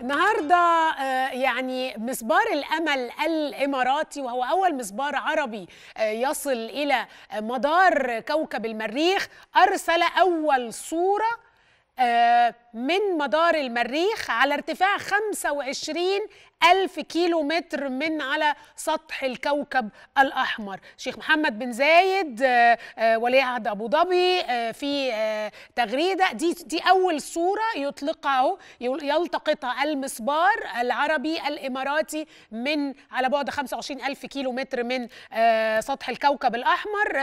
النهارده آه، يعني مسبار الامل الاماراتي وهو اول مسبار عربي آه، يصل الى مدار كوكب المريخ ارسل اول صوره آه، من مدار المريخ على ارتفاع 25 ألف كيلو متر من على سطح الكوكب الأحمر شيخ محمد بن زايد آه، آه، ولي عهد أبو ظبي آه، في تغريدة دي, دي أول صورة يطلقها يلتقطها المسبار العربي الإماراتي من على بعد 25 ألف كيلو متر من سطح الكوكب الأحمر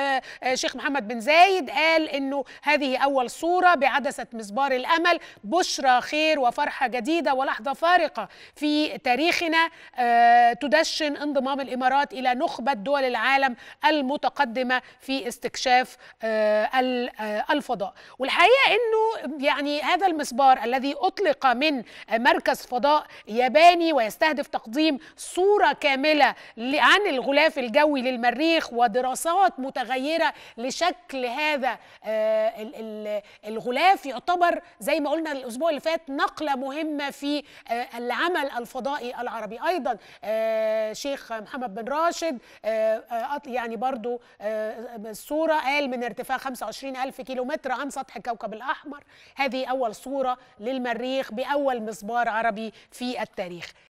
شيخ محمد بن زايد قال أنه هذه أول صورة بعدسة مسبار الأمل بشرى خير وفرحة جديدة ولحظة فارقة في تاريخنا آه، تدشن انضمام الإمارات إلى نخبة دول العالم المتقدمة في استكشاف آه، آه، الفضاء والحقيقة أنه يعني هذا المسبار الذي أطلق من مركز فضاء ياباني ويستهدف تقديم صورة كاملة عن الغلاف الجوي للمريخ ودراسات متغيرة لشكل هذا الغلاف يعتبر زي ما قلنا الاسبوع اللي فات نقله مهمه في آه، العمل الفضائي العربي ايضا آه، شيخ محمد بن راشد آه، يعني برضو الصوره قال من ارتفاع 25 ألف كيلومتر عن سطح الكوكب الأحمر هذه أول صورة للمريخ بأول مسبار عربي في التاريخ